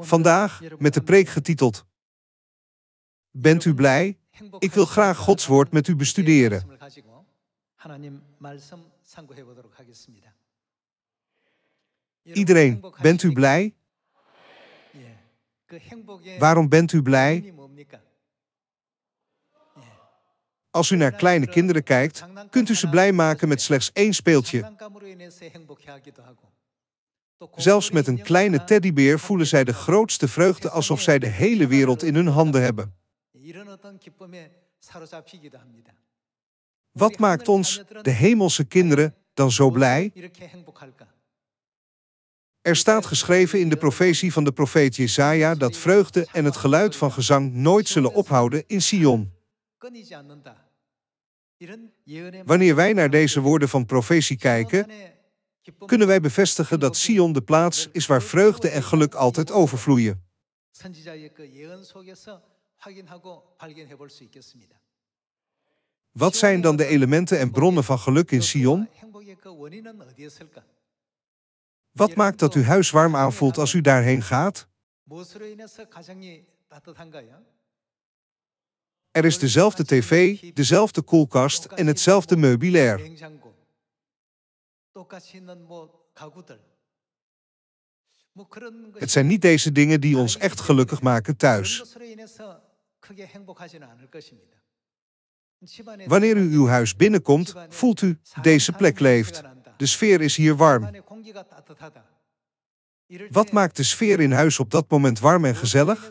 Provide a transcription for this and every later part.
Vandaag met de preek getiteld Bent u blij? Ik wil graag Gods woord met u bestuderen. 하나님 말씀 상고해 보도록 하겠습니다. Iedereen, bent u blij? Waarom bent u blij? Als u naar kleine kinderen kijkt, kunt u ze blij maken met slechts één speeltje. Zelfs met een kleine teddybeer voelen zij de grootste vreugde alsof zij de hele wereld in hun handen hebben. Wat maakt ons, de hemelse kinderen, dan zo blij? Er staat geschreven in de profetie van de profeet Jesaja dat vreugde en het geluid van gezang nooit zullen ophouden in Sion. Wanneer wij naar deze woorden van profetie kijken, kunnen wij bevestigen dat Sion de plaats is waar vreugde en geluk altijd overvloeien. Wat zijn dan de elementen en bronnen van geluk in Sion? Wat maakt dat uw huis warm aanvoelt als u daarheen gaat? Er is dezelfde tv, dezelfde koelkast en hetzelfde meubilair. Het zijn niet deze dingen die ons echt gelukkig maken thuis. Wanneer u uw huis binnenkomt, voelt u deze plek leeft. De sfeer is hier warm. Wat maakt de sfeer in huis op dat moment warm en gezellig?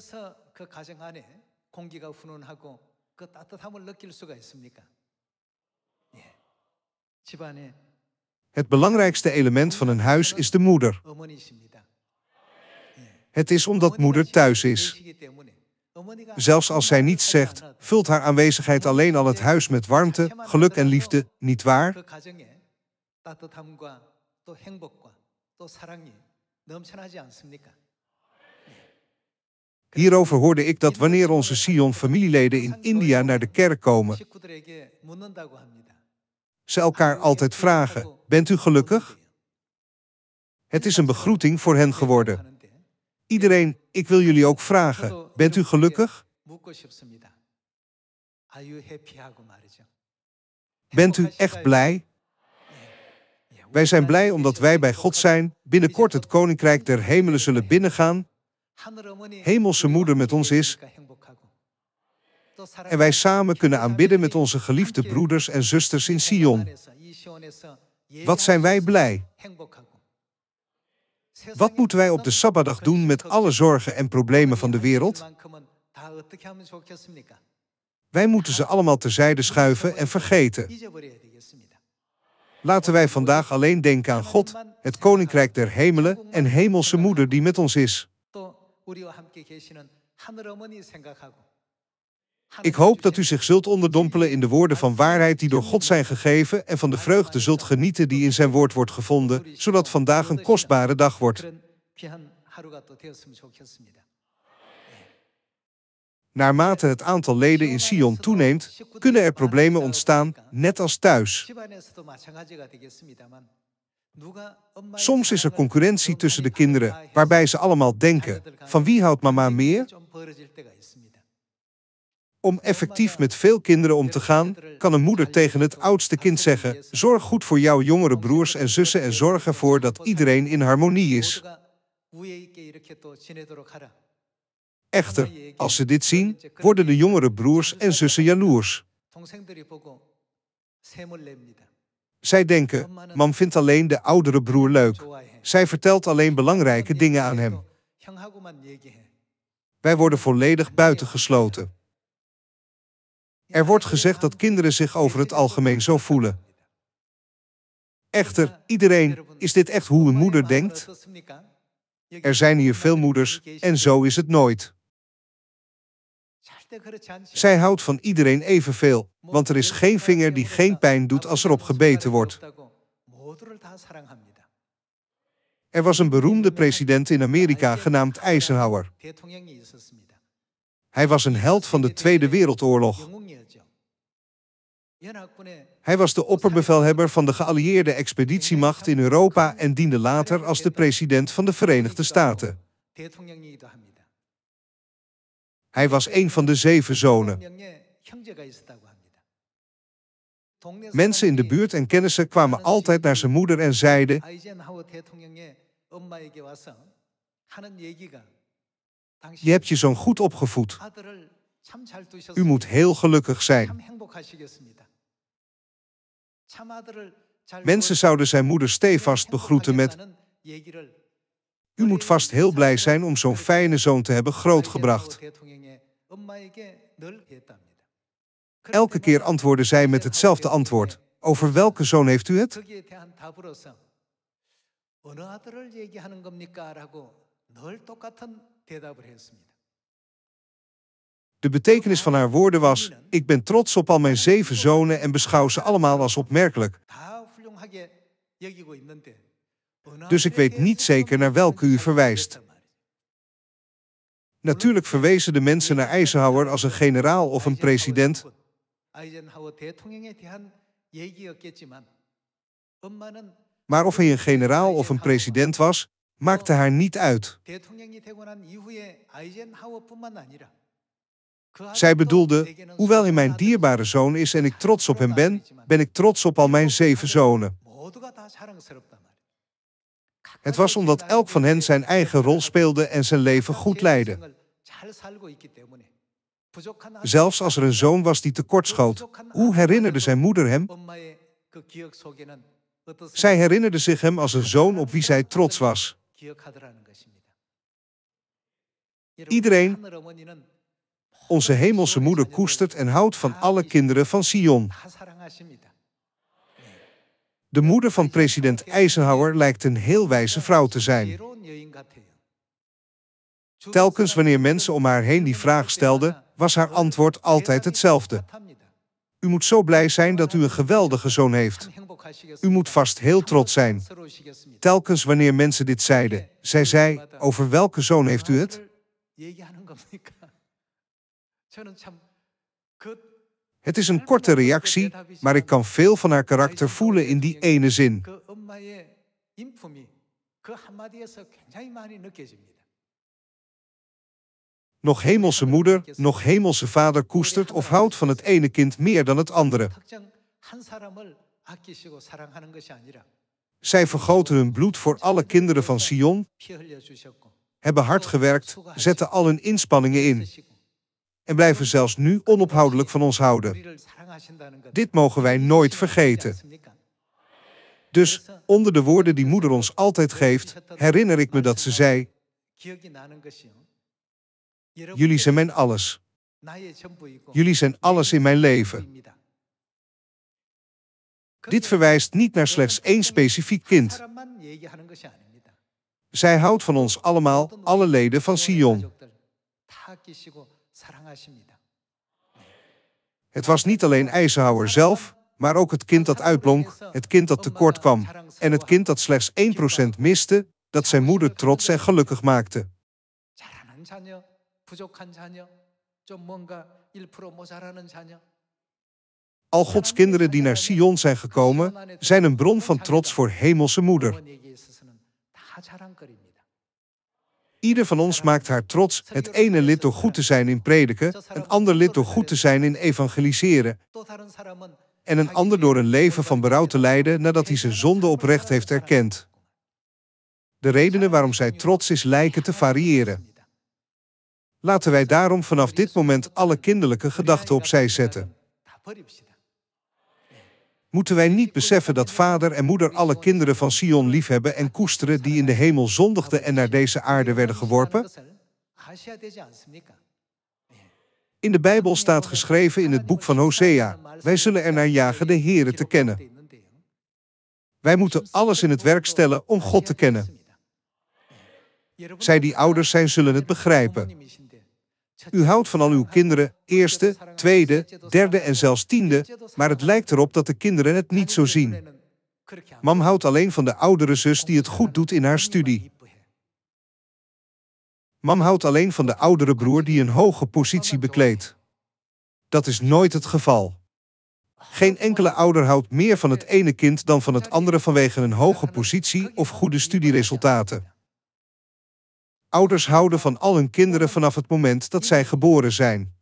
Het belangrijkste element van een huis is de moeder. Het is omdat moeder thuis is. Zelfs als zij niets zegt, vult haar aanwezigheid alleen al het huis met warmte, geluk en liefde, niet waar? 따뜻함과 또 행복과 또 사랑이 넘쳐나지 않습니까? Hierover hoorde ik dat wanneer onze Sion-familieleden in India naar de kerk komen, ze elkaar altijd vragen: Bent u gelukkig? Het is een begroeting voor hen geworden. Iedereen, ik wil jullie ook vragen: Bent u gelukkig? Bent u echt blij? Wij zijn blij omdat wij bij God zijn, binnenkort het koninkrijk der hemelen zullen binnengaan, hemelse moeder met ons is, en wij samen kunnen aanbidden met onze geliefde broeders en zusters in Sion. Wat zijn wij blij? Wat moeten wij op de Sabbatdag doen met alle zorgen en problemen van de wereld? Wij moeten ze allemaal terzijde schuiven en vergeten. Laten wij vandaag alleen denken aan God, het Koninkrijk der Hemelen en Hemelse Moeder die met ons is. Ik hoop dat u zich zult onderdompelen in de woorden van waarheid die door God zijn gegeven en van de vreugde zult genieten die in zijn woord wordt gevonden, zodat vandaag een kostbare dag wordt. Naarmate het aantal leden in Sion toeneemt, kunnen er problemen ontstaan, net als thuis. Soms is er concurrentie tussen de kinderen, waarbij ze allemaal denken: van wie houdt mama meer? Om effectief met veel kinderen om te gaan, kan een moeder tegen het oudste kind zeggen: Zorg goed voor jouw jongere broers en zussen en zorg ervoor dat iedereen in harmonie is. Echter, als ze dit zien, worden de jongere broers en zussen jaloers. Zij denken, mam vindt alleen de oudere broer leuk. Zij vertelt alleen belangrijke dingen aan hem. Wij worden volledig buitengesloten. Er wordt gezegd dat kinderen zich over het algemeen zo voelen. Echter, iedereen, is dit echt hoe een moeder denkt? Er zijn hier veel moeders en zo is het nooit. Zij houdt van iedereen evenveel, want er is geen vinger die geen pijn doet als erop gebeten wordt. Er was een beroemde president in Amerika genaamd Eisenhower. Hij was een held van de Tweede Wereldoorlog. Hij was de opperbevelhebber van de geallieerde expeditiemacht in Europa en diende later als de president van de Verenigde Staten. Hij was een van de zeven zonen. Mensen in de buurt en kennissen kwamen altijd naar zijn moeder en zeiden: Je hebt je zoon goed opgevoed. U moet heel gelukkig zijn. Mensen zouden zijn moeder stevast begroeten met u moet vast heel blij zijn om zo'n fijne zoon te hebben grootgebracht. Elke keer antwoordde zij met hetzelfde antwoord. Over welke zoon heeft u het? De betekenis van haar woorden was: Ik ben trots op al mijn zeven zonen en beschouw ze allemaal als opmerkelijk dus ik weet niet zeker naar welke u verwijst. Natuurlijk verwezen de mensen naar Eisenhower als een generaal of een president. Maar of hij een generaal of een president was, maakte haar niet uit. Zij bedoelde, hoewel hij mijn dierbare zoon is en ik trots op hem ben, ben ik trots op al mijn zeven zonen. Het was omdat elk van hen zijn eigen rol speelde en zijn leven goed leidde. Zelfs als er een zoon was die tekortschoot, hoe herinnerde zijn moeder hem? Zij herinnerde zich hem als een zoon op wie zij trots was. Iedereen, onze hemelse moeder koestert en houdt van alle kinderen van Sion. De moeder van president Eisenhower lijkt een heel wijze vrouw te zijn. Telkens wanneer mensen om haar heen die vraag stelden, was haar antwoord altijd hetzelfde. U moet zo blij zijn dat u een geweldige zoon heeft. U moet vast heel trots zijn. Telkens wanneer mensen dit zeiden, zei zij Over welke zoon heeft u het? Het is een korte reactie, maar ik kan veel van haar karakter voelen in die ene zin. Nog hemelse moeder, nog hemelse vader koestert of houdt van het ene kind meer dan het andere. Zij vergoten hun bloed voor alle kinderen van Sion, hebben hard gewerkt, zetten al hun inspanningen in en blijven zelfs nu onophoudelijk van ons houden. Dit mogen wij nooit vergeten. Dus onder de woorden die moeder ons altijd geeft, herinner ik me dat ze zei: Jullie zijn mijn alles. Jullie zijn alles in mijn leven. Dit verwijst niet naar slechts één specifiek kind. Zij houdt van ons allemaal, alle leden van Sion. Het was niet alleen IJzenhouwer zelf, maar ook het kind dat uitblonk, het kind dat tekort kwam en het kind dat slechts 1% miste, dat zijn moeder trots en gelukkig maakte. Al Gods kinderen die naar Sion zijn gekomen, zijn een bron van trots voor Hemelse Moeder. Ieder van ons maakt haar trots, het ene lid door goed te zijn in prediken, een ander lid door goed te zijn in evangeliseren en een ander door een leven van berouw te leiden nadat hij zijn zonde oprecht heeft erkend. De redenen waarom zij trots is lijken te variëren. Laten wij daarom vanaf dit moment alle kinderlijke gedachten opzij zetten. Moeten wij niet beseffen dat vader en moeder alle kinderen van Sion liefhebben en koesteren die in de hemel zondigden en naar deze aarde werden geworpen? In de Bijbel staat geschreven in het boek van Hosea: Wij zullen er naar jagen de Here te kennen. Wij moeten alles in het werk stellen om God te kennen. Zij die ouders zijn, zullen het begrijpen. U houdt van al uw kinderen eerste, tweede, derde en zelfs tiende, maar het lijkt erop dat de kinderen het niet zo zien. Mam houdt alleen van de oudere zus die het goed doet in haar studie. Mam houdt alleen van de oudere broer die een hoge positie bekleedt. Dat is nooit het geval. Geen enkele ouder houdt meer van het ene kind dan van het andere vanwege een hoge positie of goede studieresultaten. Ouders houden van al hun kinderen vanaf het moment dat zij geboren zijn.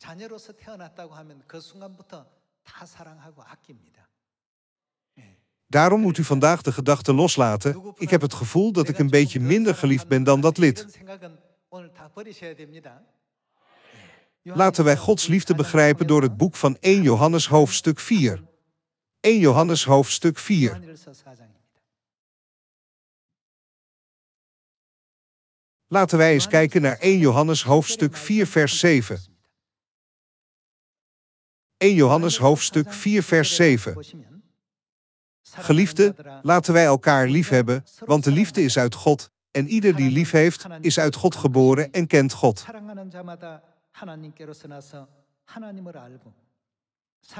Daarom moet u vandaag de gedachte loslaten. Ik heb het gevoel dat ik een beetje minder geliefd ben dan dat lid. Laten wij Gods liefde begrijpen door het boek van 1 Johannes hoofdstuk 4. 1 Johannes hoofdstuk 4. Laten wij eens kijken naar 1 Johannes hoofdstuk 4 vers 7. 1 Johannes hoofdstuk 4 vers 7. Geliefde, laten wij elkaar liefhebben, want de liefde is uit God, en ieder die lief heeft, is uit God geboren en kent God.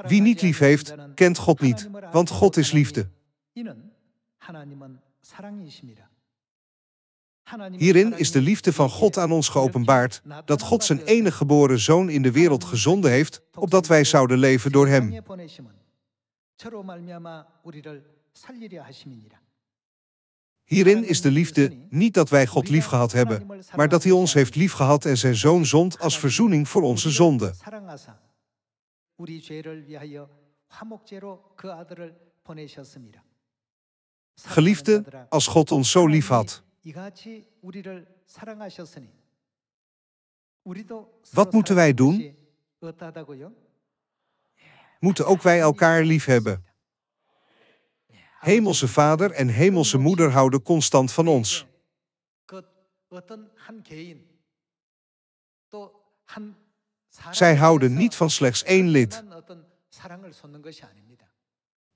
Wie niet lief heeft, kent God niet, want God is liefde. Hierin is de liefde van God aan ons geopenbaard, dat God zijn enige geboren zoon in de wereld gezonden heeft, opdat wij zouden leven door hem. Hierin is de liefde niet dat wij God liefgehad hebben, maar dat hij ons heeft liefgehad en zijn zoon zond als verzoening voor onze zonde. Geliefde, als God ons zo liefhad. Wat moeten wij doen? Moeten ook wij elkaar liefhebben? Hemelse Vader en Hemelse Moeder houden constant van ons. Zij houden niet van slechts één lid.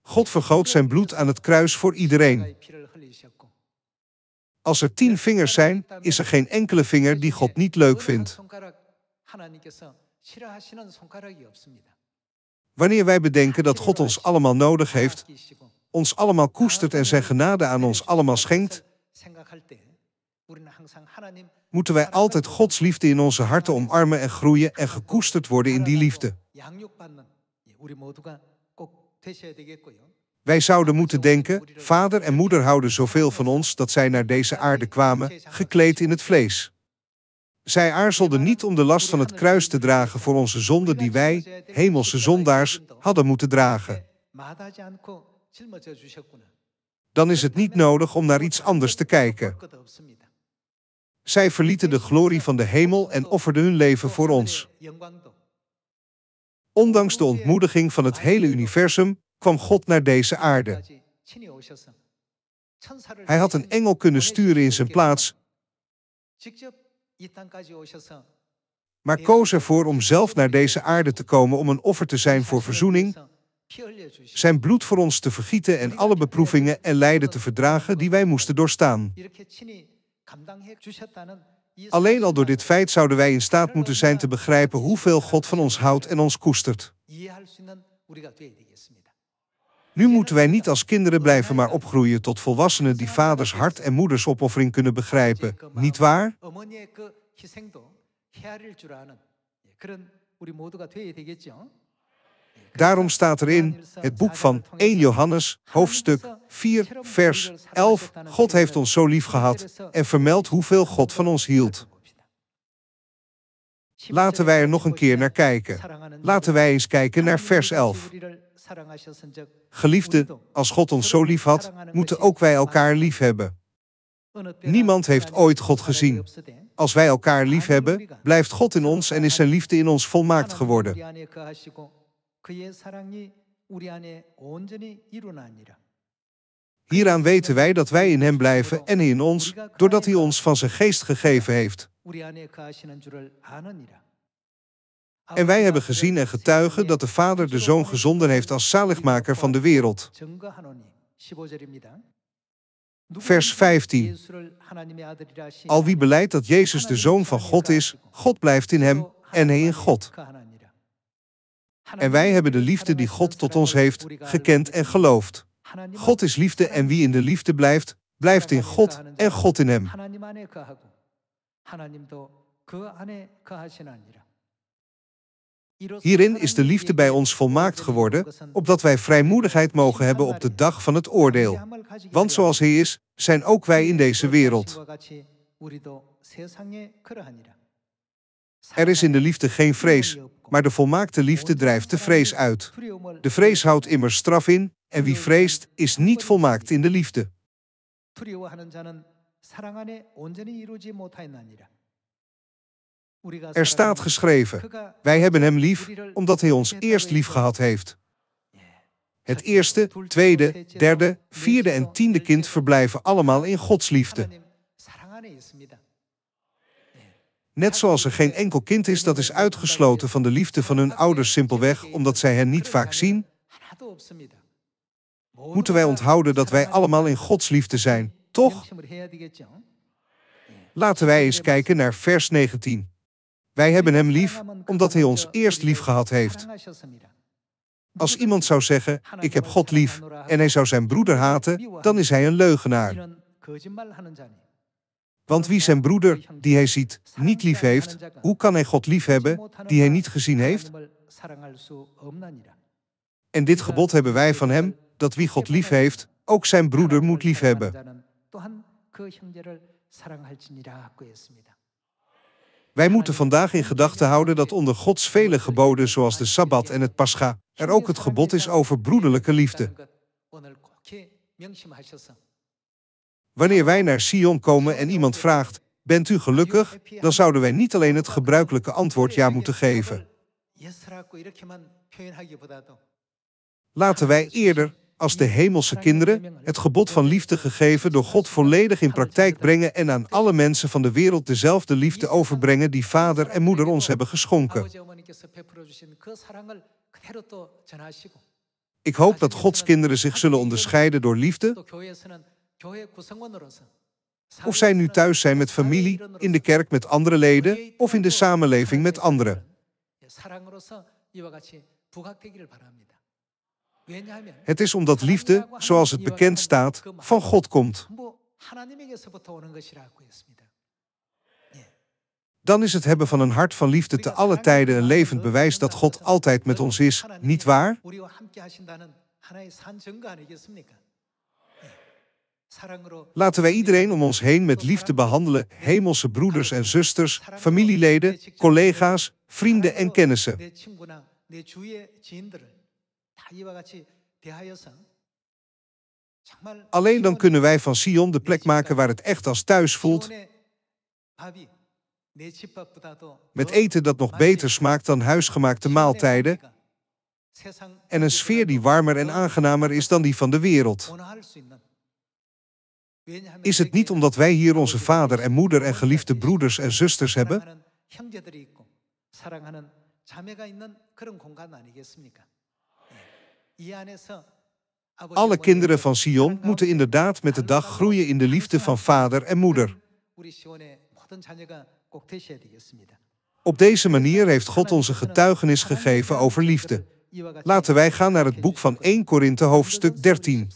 God vergoot zijn bloed aan het kruis voor iedereen. Als er tien vingers zijn, is er geen enkele vinger die God niet leuk vindt. Wanneer wij bedenken dat God ons allemaal nodig heeft, ons allemaal koestert en zijn genade aan ons allemaal schenkt, moeten wij altijd Gods liefde in onze harten omarmen en groeien en gekoesterd worden in die liefde. Wij zouden moeten denken, vader en moeder houden zoveel van ons dat zij naar deze aarde kwamen, gekleed in het vlees. Zij aarzelden niet om de last van het kruis te dragen voor onze zonde die wij, hemelse zondaars, hadden moeten dragen. Dan is het niet nodig om naar iets anders te kijken. Zij verlieten de glorie van de hemel en offerden hun leven voor ons. Ondanks de ontmoediging van het hele universum kwam God naar deze aarde. Hij had een engel kunnen sturen in zijn plaats, maar koos ervoor om zelf naar deze aarde te komen om een offer te zijn voor verzoening, zijn bloed voor ons te vergieten en alle beproevingen en lijden te verdragen die wij moesten doorstaan. Alleen al door dit feit zouden wij in staat moeten zijn te begrijpen hoeveel God van ons houdt en ons koestert. Nu moeten wij niet als kinderen blijven maar opgroeien tot volwassenen die vaders hart en moeders opoffering kunnen begrijpen, niet waar? Daarom staat er in het boek van 1 Johannes, hoofdstuk 4, vers 11: God heeft ons zo lief gehad en vermeldt hoeveel God van ons hield. Laten wij er nog een keer naar kijken. Laten wij eens kijken naar vers 11. Geliefde, als God ons zo lief had, moeten ook wij elkaar lief hebben. Niemand heeft ooit God gezien. Als wij elkaar lief hebben, blijft God in ons en is zijn liefde in ons volmaakt geworden. Hieraan weten wij dat wij in Hem blijven en in ons, doordat Hij ons van Zijn geest gegeven heeft. En wij hebben gezien en getuigen dat de Vader de Zoon gezonden heeft als zaligmaker van de wereld. Vers 15. Al wie beleidt dat Jezus de Zoon van God is, God blijft in hem en hij in God. En wij hebben de liefde die God tot ons heeft gekend en geloofd. God is liefde en wie in de liefde blijft, blijft in God en God in hem. Hierin is de liefde bij ons volmaakt geworden, opdat wij vrijmoedigheid mogen hebben op de dag van het oordeel. Want zoals Hij is, zijn ook wij in deze wereld. Er is in de liefde geen vrees, maar de volmaakte liefde drijft de vrees uit. De vrees houdt immers straf in, en wie vreest, is niet volmaakt in de liefde. Er staat geschreven, wij hebben hem lief omdat hij ons eerst lief gehad heeft. Het eerste, tweede, derde, vierde en tiende kind verblijven allemaal in Gods liefde. Net zoals er geen enkel kind is dat is uitgesloten van de liefde van hun ouders simpelweg omdat zij hen niet vaak zien, moeten wij onthouden dat wij allemaal in Gods liefde zijn, toch? Laten wij eens kijken naar vers 19. Wij hebben hem lief omdat hij ons eerst lief gehad heeft. Als iemand zou zeggen, ik heb God lief, en hij zou zijn broeder haten, dan is hij een leugenaar. Want wie zijn broeder, die hij ziet, niet lief heeft, hoe kan hij God lief hebben, die hij niet gezien heeft? En dit gebod hebben wij van hem, dat wie God lief heeft, ook zijn broeder moet lief hebben. Wij moeten vandaag in gedachten houden dat onder Gods vele geboden, zoals de Sabbat en het Pascha, er ook het gebod is over broederlijke liefde. Wanneer wij naar Sion komen en iemand vraagt: Bent u gelukkig? dan zouden wij niet alleen het gebruikelijke antwoord ja moeten geven. Laten wij eerder als de hemelse kinderen het gebod van liefde gegeven door God volledig in praktijk brengen en aan alle mensen van de wereld dezelfde liefde overbrengen die vader en moeder ons hebben geschonken. Ik hoop dat Gods kinderen zich zullen onderscheiden door liefde. Of zij nu thuis zijn met familie, in de kerk met andere leden of in de samenleving met anderen. Het is omdat liefde, zoals het bekend staat, van God komt. Dan is het hebben van een hart van liefde te alle tijden een levend bewijs dat God altijd met ons is, niet waar? Laten wij iedereen om ons heen met liefde behandelen, hemelse broeders en zusters, familieleden, collega's, vrienden en kennissen. Alleen dan kunnen wij van Sion de plek maken waar het echt als thuis voelt. Met eten dat nog beter smaakt dan huisgemaakte maaltijden. En een sfeer die warmer en aangenamer is dan die van de wereld. Is het niet omdat wij hier onze vader en moeder en geliefde broeders en zusters hebben? Alle kinderen van Sion moeten inderdaad met de dag groeien in de liefde van vader en moeder. Op deze manier heeft God onze getuigenis gegeven over liefde. Laten wij gaan naar het boek van 1 Korinthe hoofdstuk 13.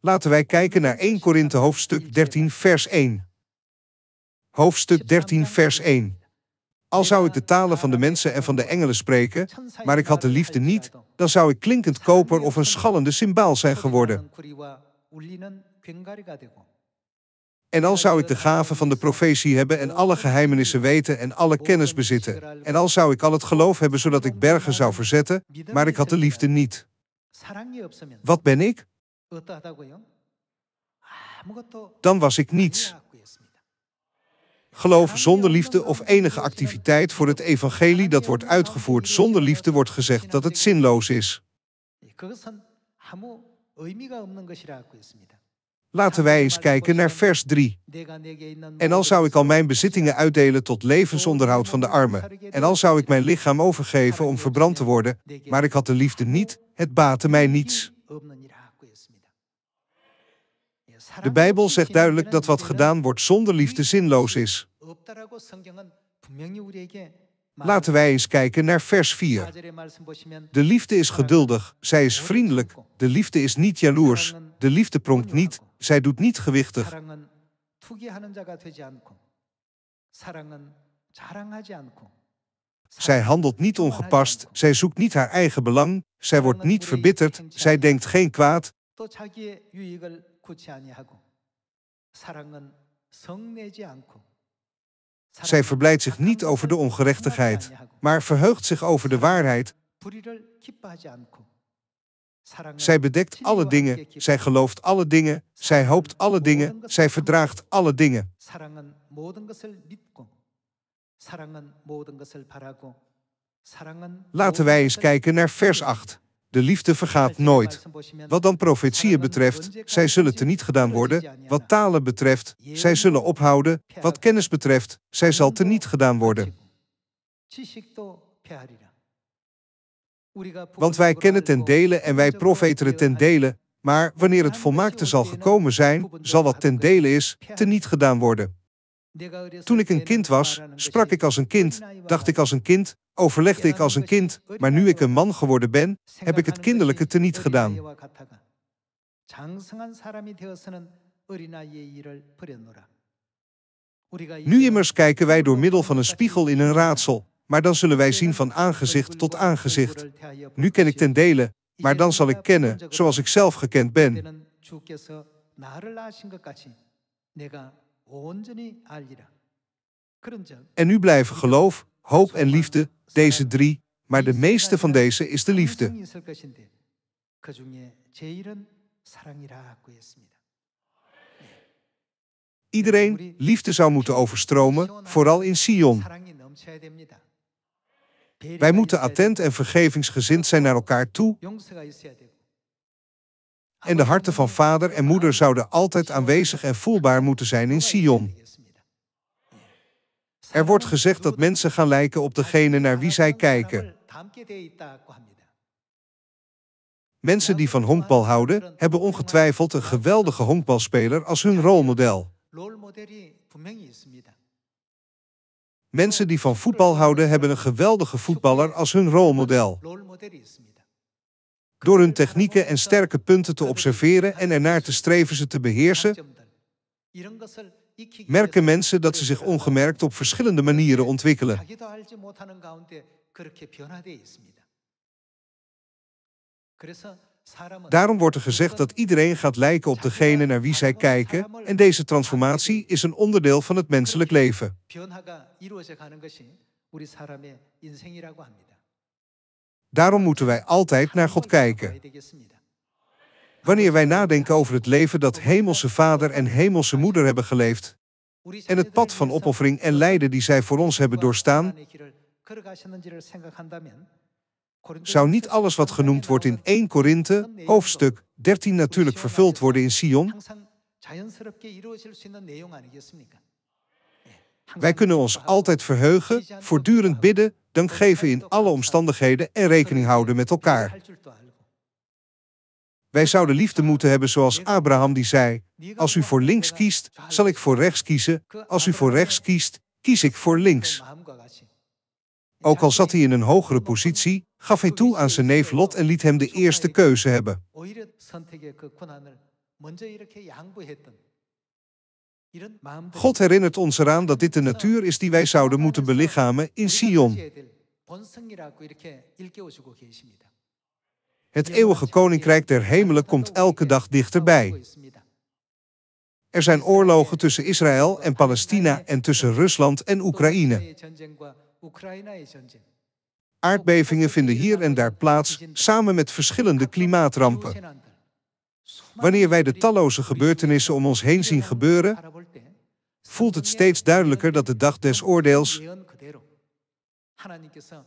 Laten wij kijken naar 1 Korinthe hoofdstuk 13 vers 1. Hoofdstuk 13, vers 1. Al zou ik de talen van de mensen en van de engelen spreken, maar ik had de liefde niet, dan zou ik klinkend koper of een schallende symbaal zijn geworden. En al zou ik de gave van de profetie hebben en alle geheimenissen weten en alle kennis bezitten. En al zou ik al het geloof hebben zodat ik bergen zou verzetten, maar ik had de liefde niet. Wat ben ik? Dan was ik niets. Geloof zonder liefde of enige activiteit voor het evangelie dat wordt uitgevoerd zonder liefde wordt gezegd dat het zinloos is. Laten wij eens kijken naar vers 3. En al zou ik al mijn bezittingen uitdelen tot levensonderhoud van de armen, en al zou ik mijn lichaam overgeven om verbrand te worden, maar ik had de liefde niet, het baatte mij niets. De Bijbel zegt duidelijk dat wat gedaan wordt zonder liefde zinloos is. Laten wij eens kijken naar vers 4. De liefde is geduldig, zij is vriendelijk, de liefde is niet jaloers, de liefde pronkt niet, zij doet niet gewichtig. Zij handelt niet ongepast, zij zoekt niet haar eigen belang, zij wordt niet verbitterd, zij denkt geen kwaad. Zij verblijdt zich niet over de ongerechtigheid, maar verheugt zich over de waarheid. Zij bedekt alle dingen, zij gelooft alle dingen, zij hoopt alle dingen, zij verdraagt alle dingen. Laten wij eens kijken naar vers 8. De liefde vergaat nooit. Wat dan profetieën betreft, zij zullen teniet gedaan worden. Wat talen betreft, zij zullen ophouden. Wat kennis betreft, zij zal teniet gedaan worden. Want wij kennen ten delen en wij profeteren ten delen, maar wanneer het volmaakte zal gekomen zijn, zal wat ten dele is, teniet gedaan worden. Toen ik een kind was, sprak ik als een kind, dacht ik als een kind, overlegde ik als een kind, maar nu ik een man geworden ben, heb ik het kinderlijke teniet gedaan. Nu immers kijken wij door middel van een spiegel in een raadsel, maar dan zullen wij zien van aangezicht tot aangezicht. Nu ken ik ten dele, maar dan zal ik kennen, zoals ik zelf gekend ben. En nu blijven geloof, hoop en liefde, deze drie, maar de meeste van deze is de liefde. Iedereen liefde zou moeten overstromen, vooral in Sion. Wij moeten attent en vergevingsgezind zijn naar elkaar toe en de harten van vader en moeder zouden altijd aanwezig en voelbaar moeten zijn in Sion. Er wordt gezegd dat mensen gaan lijken op degene naar wie zij kijken. Mensen die van honkbal houden, hebben ongetwijfeld een geweldige honkbalspeler als hun rolmodel. Mensen die van voetbal houden, hebben een geweldige voetballer als hun rolmodel. Door hun technieken en sterke punten te observeren en ernaar te streven ze te beheersen, merken mensen dat ze zich ongemerkt op verschillende manieren ontwikkelen. Daarom wordt er gezegd dat iedereen gaat lijken op degene naar wie zij kijken en deze transformatie is een onderdeel van het menselijk leven. Daarom moeten wij altijd naar God kijken. Wanneer wij nadenken over het leven dat Hemelse Vader en Hemelse Moeder hebben geleefd, en het pad van opoffering en lijden die zij voor ons hebben doorstaan, zou niet alles wat genoemd wordt in 1 Korinthe, hoofdstuk 13 natuurlijk vervuld worden in Sion? Wij kunnen ons altijd verheugen, voortdurend bidden, dank geven in alle omstandigheden en rekening houden met elkaar. Wij zouden liefde moeten hebben zoals Abraham die zei, als u voor links kiest, zal ik voor rechts kiezen, als u voor rechts kiest, kies ik voor links. Ook al zat hij in een hogere positie, gaf hij toe aan zijn neef Lot en liet hem de eerste keuze hebben. God herinnert ons eraan dat dit de natuur is die wij zouden moeten belichamen in Sion. Het eeuwige koninkrijk der hemelen komt elke dag dichterbij. Er zijn oorlogen tussen Israël en Palestina en tussen Rusland en Oekraïne. Aardbevingen vinden hier en daar plaats samen met verschillende klimaatrampen. Wanneer wij de talloze gebeurtenissen om ons heen zien gebeuren, voelt het steeds duidelijker dat de dag des oordeels,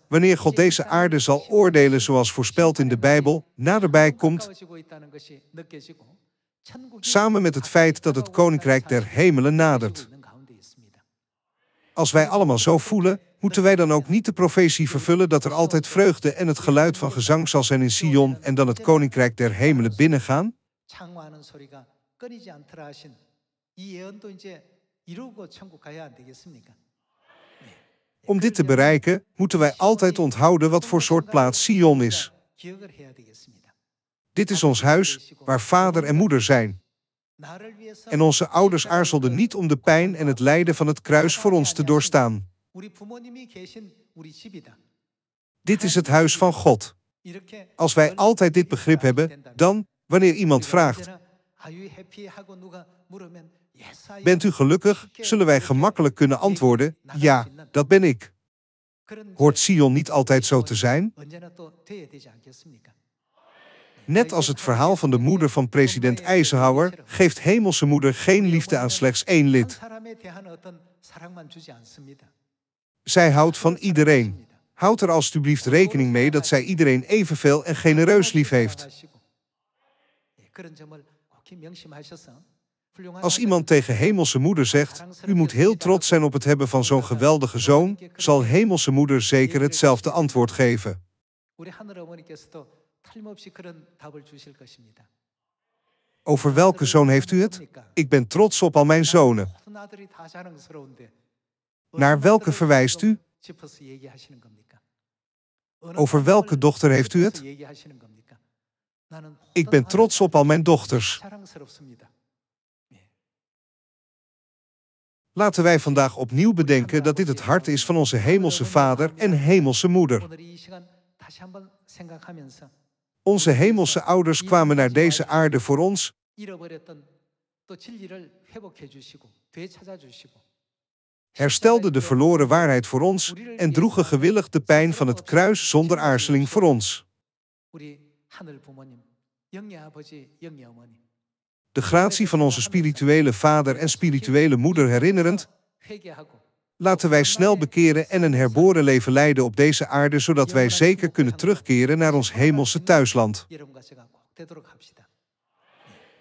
wanneer God deze aarde zal oordelen zoals voorspeld in de Bijbel, naderbij komt, samen met het feit dat het Koninkrijk der Hemelen nadert. Als wij allemaal zo voelen, moeten wij dan ook niet de profetie vervullen dat er altijd vreugde en het geluid van gezang zal zijn in Sion en dan het Koninkrijk der Hemelen binnengaan? Om dit te bereiken moeten wij altijd onthouden wat voor soort plaats Sion is. Dit is ons huis waar vader en moeder zijn. En onze ouders aarzelden niet om de pijn en het lijden van het kruis voor ons te doorstaan. Dit is het huis van God. Als wij altijd dit begrip hebben, dan, wanneer iemand vraagt, Bent u gelukkig? Zullen wij gemakkelijk kunnen antwoorden: Ja, dat ben ik. Hoort Sion niet altijd zo te zijn? Net als het verhaal van de moeder van president Eisenhower geeft Hemelse Moeder geen liefde aan slechts één lid. Zij houdt van iedereen. Houd er alstublieft rekening mee dat zij iedereen evenveel en genereus lief heeft. Als iemand tegen hemelse moeder zegt, u moet heel trots zijn op het hebben van zo'n geweldige zoon, zal hemelse moeder zeker hetzelfde antwoord geven. Over welke zoon heeft u het? Ik ben trots op al mijn zonen. Naar welke verwijst u? Over welke dochter heeft u het? Ik ben trots op al mijn dochters. Laten wij vandaag opnieuw bedenken dat dit het hart is van onze hemelse Vader en hemelse Moeder. Onze hemelse ouders kwamen naar deze aarde voor ons. Herstelden de verloren waarheid voor ons en droegen gewillig de pijn van het kruis zonder aarzeling voor ons de gratie van onze spirituele vader en spirituele moeder herinnerend, laten wij snel bekeren en een herboren leven leiden op deze aarde, zodat wij zeker kunnen terugkeren naar ons hemelse thuisland.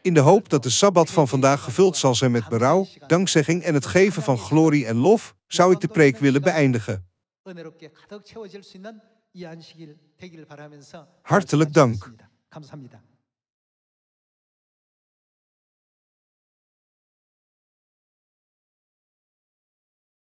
In de hoop dat de Sabbat van vandaag gevuld zal zijn met berouw, dankzegging en het geven van glorie en lof, zou ik de preek willen beëindigen. Hartelijk dank.